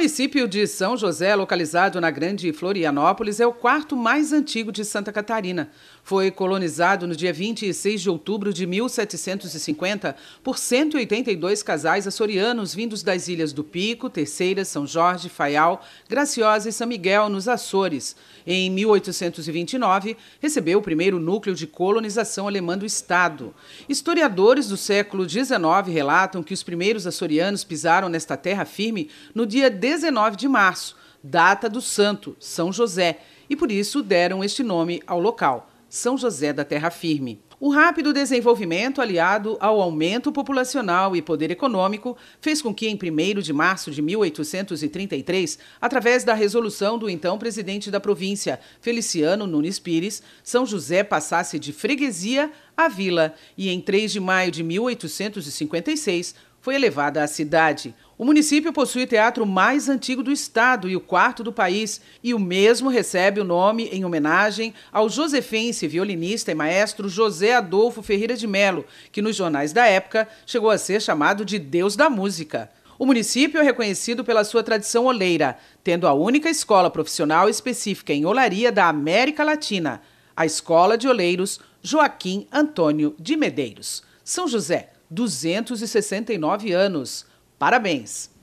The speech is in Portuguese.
município de São José, localizado na Grande Florianópolis, é o quarto mais antigo de Santa Catarina. Foi colonizado no dia 26 de outubro de 1750 por 182 casais açorianos vindos das ilhas do Pico, Terceira, São Jorge, Faial, Graciosa e São Miguel, nos Açores. Em 1829, recebeu o primeiro núcleo de colonização alemã do Estado. Historiadores do século XIX relatam que os primeiros açorianos pisaram nesta terra firme no dia 19 de março, data do santo, São José, e por isso deram este nome ao local, São José da Terra Firme. O rápido desenvolvimento, aliado ao aumento populacional e poder econômico, fez com que, em 1 de março de 1833, através da resolução do então presidente da província, Feliciano Nunes Pires, São José passasse de freguesia à vila e, em 3 de maio de 1856, foi elevada à cidade. O município possui o teatro mais antigo do estado e o quarto do país, e o mesmo recebe o nome em homenagem ao josefense violinista e maestro José Adolfo Ferreira de Melo, que nos jornais da época chegou a ser chamado de Deus da Música. O município é reconhecido pela sua tradição oleira, tendo a única escola profissional específica em olaria da América Latina, a Escola de Oleiros Joaquim Antônio de Medeiros. São José, 269 anos. Parabéns!